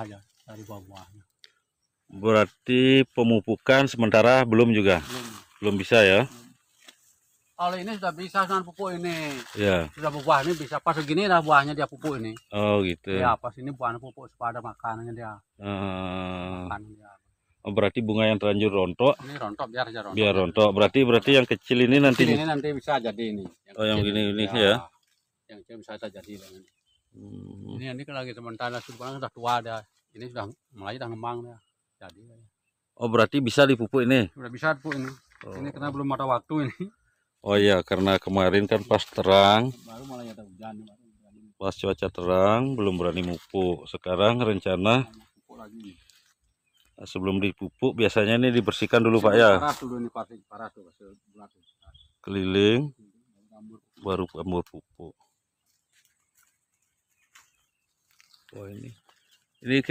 aja dari bawahnya. Berarti pemupukan sementara belum juga? Belum. Belum bisa ya? Kalau ini sudah bisa dengan pupuk ini. Ya. Sudah buah ini bisa. Pas segini lah buahnya dia pupuk ini. Oh gitu. Ya pas ini buahnya pupuk sepada makanannya dia. Uh, ah. Makan dia. Oh, berarti bunga yang terlanjur rontok. Ini rontok biar aja rontok. Biar rontok. Berarti berarti yang kecil ini nanti. ini nanti bisa jadi ini. Yang oh yang gini ini ya. ya. Yang kecil bisa jadi. Dengan ini. Hmm. Ini ini kan lagi sementara sudah kan sudah tua dah. Ini sudah mulai sudah ngembang ya Jadi. Oh berarti bisa dipupuk ini? Sudah bisa dipupuk ini. Oh. Ini karena belum ada waktu ini. Oh iya karena kemarin kan pas terang. Baru mulai ada hujan. Pas cuaca terang belum berani mupuk. Sekarang rencana. Sebelum dipupuk biasanya ini dibersihkan dulu Pak ya. Keliling. Baru kamu pupuk. ਕੋਈ ਨਹੀਂ ਵੇਖ